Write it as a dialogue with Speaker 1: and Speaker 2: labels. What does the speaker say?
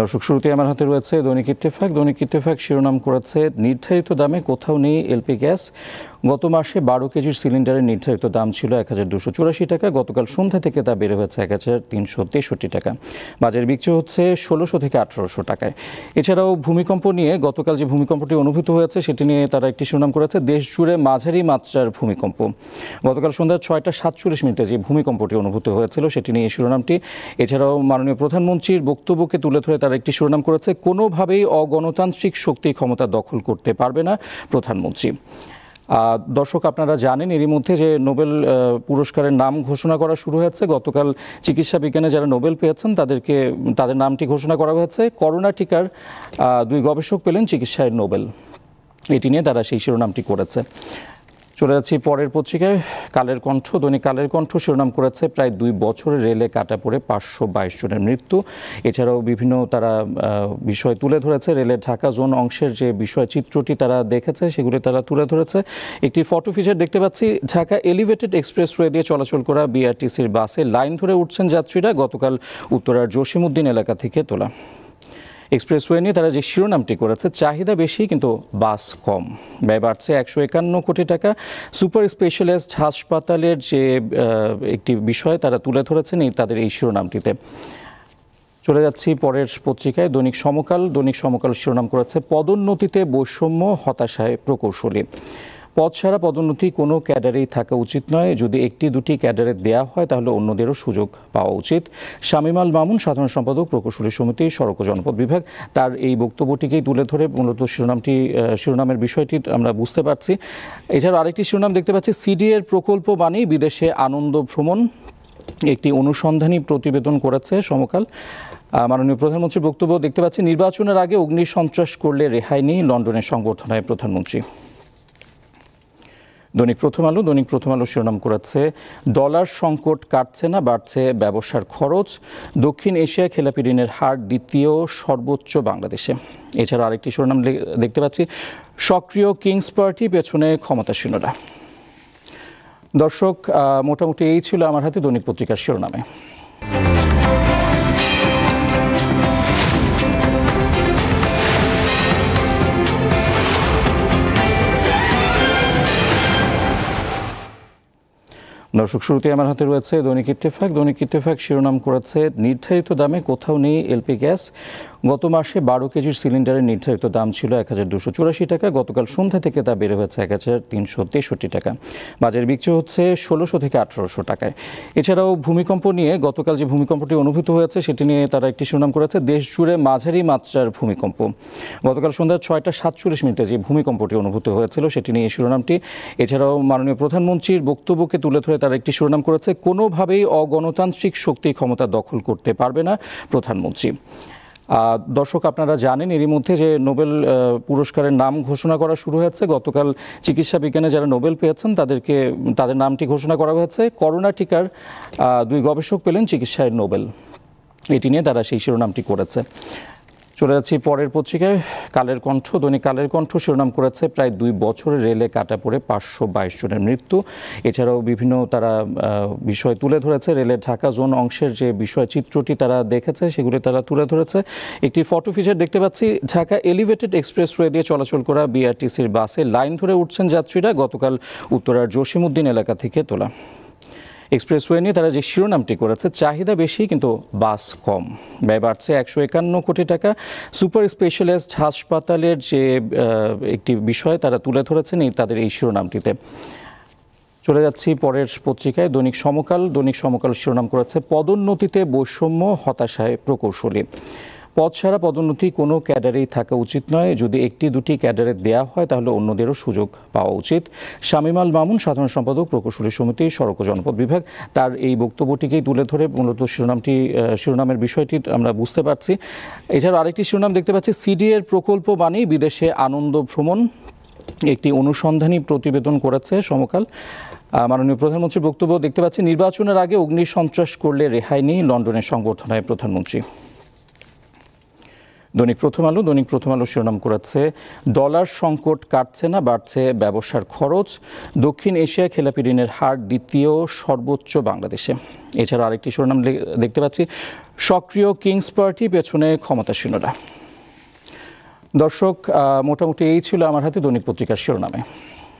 Speaker 1: দর্শক শুরুতে আমার হাতে রয়েছে দৈনিক ইত্তেফাক দৈনিক ইত্তেফাক শিরোনাম করেছে নির্ধারিত দামে কোথাও নেই এলপি গ্যাস গত মাসে বারো কেজির সিলিন্ডারের নির্ধারিত দাম ছিল এক হাজার দুশো চুরাশি টাকা গতকাল সন্ধ্যা থেকে তা বেড়ে হয়েছে এক হাজার তিনশো তেষট্টি টাকা বাজার বিক্রি হচ্ছে ষোলোশো থেকে আঠারোশো টাকায় এছাড়াও ভূমিকম্প নিয়ে গতকাল যে ভূমিকম্পটি অনুভূত হয়েছে সেটি নিয়ে তারা একটি শিরোনাম করেছে দেশ জুড়ে মাঝারি মাত্রার ভূমিকম্প গতকাল সন্ধ্যা ছয়টা সাতচল্লিশ মিনিটে যে ভূমিকম্পটি অনুভূত হয়েছিল সেটি নিয়ে শিরোনামটি এছাড়াও মাননীয় প্রধানমন্ত্রীর বক্তব্যকে তুলে ধরে তার একটি শিরোনাম করেছে কোনোভাবেই অগণতান্ত্রিক শক্তি ক্ষমতা দখল করতে পারবে না প্রধানমন্ত্রী দর্শক আপনারা জানেন এরই মধ্যে যে নোবেল পুরস্কারের নাম ঘোষণা করা শুরু হয়েছে গতকাল চিকিৎসা বিজ্ঞানে যারা নোবেল পেয়েছেন তাদেরকে তাদের নামটি ঘোষণা করা হয়েছে করোনা টিকার দুই গবেষক পেলেন চিকিৎসায় নোবেল এটি নিয়ে তারা সেই শিরোনামটি করেছে চলে যাচ্ছি পরের পত্রিকায় কালের কণ্ঠ দৈনিক কালের কণ্ঠ শিরোনাম করেছে প্রায় দুই বছরের রেলে কাটা পড়ে পাঁচশো বাইশ জনের মৃত্যু এছাড়াও বিভিন্ন তারা বিষয় তুলে ধরেছে রেলের ঢাকা জোন অংশের যে বিষয় চিত্রটি তারা দেখেছে সেগুলি তারা তুলে ধরেছে একটি ফটো ফিচার দেখতে পাচ্ছি ঢাকা এলিভেটেড ওয়ে দিয়ে চলাচল করা বিআরটিসির বাসে লাইন ধরে উঠছেন যাত্রীরা গতকাল উত্তরার জসিমুদ্দিন এলাকা থেকে তোলা এক্সপ্রেসওয়ে নিয়ে তারা যে শিরোনামটি করেছে চাহিদা বেশি কিন্তু বাস কম ব্যয় বাড়ছে একশো একান্ন কোটি টাকা সুপার স্পেশালিস্ট হাসপাতালের যে একটি বিষয় তারা তুলে ধরেছেন এই তাদের এই শিরোনামটিতে চলে যাচ্ছি পরের পত্রিকায় দৈনিক সমকাল দৈনিক সমকাল শিরোনাম করেছে পদোন্নতিতে বৈষম্য হতাশায় প্রকৌশলী পদ ছাড়া পদোন্নতি কোনো ক্যাডারেই থাকা উচিত নয় যদি একটি দুটি ক্যাডারে দেয়া হয় তাহলে অন্যদেরও সুযোগ পাওয়া উচিত শামিমাল মামুন সাধারণ সম্পাদক প্রকৌশলী সমিতি সড়ক জনপদ বিভাগ তার এই বক্তব্যটিকেই তুলে ধরে মূলত শিরোনামটি শিরোনামের বিষয়টি আমরা বুঝতে পারছি এছাড়াও আরেকটি শিরোনাম দেখতে পাচ্ছি সিডিএর প্রকল্প মানেই বিদেশে আনন্দ ভ্রমণ একটি অনুসন্ধানী প্রতিবেদন করেছে সমকাল মাননীয় প্রধানমন্ত্রীর বক্তব্য দেখতে পাচ্ছি নির্বাচনের আগে অগ্নি সন্ত্রাস করলে রেহাই নেই লন্ডনের সংবর্ধনায় প্রধানমন্ত্রী দৈনিক প্রথম আলো দৈনিক প্রথম আলো শিরোনাম করাচ্ছে ডলার সংকট কাটছে না বাড়ছে ব্যবসার খরচ দক্ষিণ এশিয়া খেলাপি ঋণের হার দ্বিতীয় সর্বোচ্চ বাংলাদেশে এছাড়া আরেকটি শিরোনাম দেখতে পাচ্ছি সক্রিয় কিংস পার্টি পেছনে ক্ষমতাসীনরা দর্শক মোটামুটি এই ছিল আমার হাতে দৈনিক পত্রিকার শিরোনামে দর্শক শুরুতে আমার হাতে রয়েছে দৈনিক ইত্তেফাক দৈনিক ইত্তেফাক শিরোনাম করেছে নির্ধারিত দামে কোথাও নেই এলপি গ্যাস গত মাসে বারো কেজির সিলিন্ডারের নির্ধারিত দাম ছিল এক হাজার দুশো চুরাশি টাকা গতকাল সন্ধ্যা থেকে তা বেড়ে হয়েছে এক হাজার তিনশো তেষট্টি টাকা বাজারের বিক্রি হচ্ছে ষোলোশো থেকে আঠারোশো টাকায় এছাড়াও ভূমিকম্প নিয়ে গতকাল যে ভূমিকম্পটি অনুভূত হয়েছে সেটি নিয়ে তারা একটি সুনাম করেছে দেশ জুড়ে মাঝারি মাত্রার ভূমিকম্প গতকাল সন্ধ্যা ছয়টা সাতচল্লিশ মিনিটে যে ভূমিকম্পটি অনুভূত হয়েছিল সেটি নিয়ে এই শিরোনামটি এছাড়াও মাননীয় প্রধানমন্ত্রীর বক্তব্যকে তুলে ধরে তারা একটি শিরোনাম করেছে কোনোভাবেই অগণতান্ত্রিক শক্তি ক্ষমতা দখল করতে পারবে না প্রধানমন্ত্রী দর্শক আপনারা জানেন এরই মধ্যে যে নোবেল পুরস্কারের নাম ঘোষণা করা শুরু হয়েছে গতকাল চিকিৎসা বিজ্ঞানে যারা নোবেল পেয়েছেন তাদেরকে তাদের নামটি ঘোষণা করা হয়েছে করোনা টিকার দুই গবেষক পেলেন চিকিৎসায় নোবেল এটি নিয়ে তারা সেই শিরোনামটি করেছে চলে যাচ্ছি পরের পত্রিকায় কালের কণ্ঠ দৈনিক কালের কণ্ঠ শিরোনাম করেছে প্রায় দুই বছরের রেলে কাটা পড়ে পাঁচশো বাইশ জনের মৃত্যু এছাড়াও বিভিন্ন তারা বিষয় তুলে ধরেছে রেলের ঢাকা জোন অংশের যে বিষয় চিত্রটি তারা দেখেছে সেগুলি তারা তুলে ধরেছে একটি ফটো ফিচার দেখতে পাচ্ছি ঢাকা এলিভেটেড ওয়ে দিয়ে চলাচল করা বিআরটিসির বাসে লাইন ধরে উঠছেন যাত্রীরা গতকাল উত্তরার জসিমুদ্দিন এলাকা থেকে তোলা এক্সপ্রেসওয়ে নিয়ে তারা যে শিরোনামটি করেছে চাহিদা বেশি কিন্তু বাস কম ব্যয় বাড়ছে একশো একান্ন কোটি টাকা সুপার স্পেশালিস্ট হাসপাতালের যে একটি বিষয় তারা তুলে ধরেছেন এই তাদের এই শিরোনামটিতে চলে যাচ্ছি পরের পত্রিকায় দৈনিক সমকাল দৈনিক সমকাল শিরোনাম করেছে পদোন্নতিতে বৈষম্য হতাশায় প্রকৌশলী পদ ছাড়া পদোন্নতি কোনো ক্যাডারেই থাকা উচিত নয় যদি একটি দুটি ক্যাডারে দেয়া হয় তাহলে অন্যদেরও সুযোগ পাওয়া উচিত শামিমাল মামুন সাধারণ সম্পাদক প্রকৌশলী সমিতি সড়ক জনপদ বিভাগ তার এই বক্তব্যটিকেই তুলে ধরে মূলত শিরোনামটি শিরোনামের বিষয়টি আমরা বুঝতে পারছি এছাড়াও আরেকটি শিরোনাম দেখতে পাচ্ছি সিডিএর প্রকল্প মানেই বিদেশে আনন্দ ভ্রমণ একটি অনুসন্ধানী প্রতিবেদন করেছে সমকাল মাননীয় প্রধানমন্ত্রীর বক্তব্য দেখতে পাচ্ছি নির্বাচনের আগে অগ্নি সন্ত্রাস করলে রেহাই নেই লন্ডনের সংবর্ধনায় প্রধানমন্ত্রী দৈনিক প্রথম আলো দৈনিক প্রথম আলো শিরোনাম করাচ্ছে ডলার সংকট কাটছে না বাড়ছে ব্যবসার খরচ দক্ষিণ এশিয়া খেলাপি ঋণের হার দ্বিতীয় সর্বোচ্চ বাংলাদেশে এছাড়া আরেকটি শিরোনাম দেখতে পাচ্ছি সক্রিয় কিংস পার্টি পেছনে ক্ষমতাসীনরা দর্শক মোটামুটি এই ছিল আমার হাতে দৈনিক পত্রিকার শিরোনামে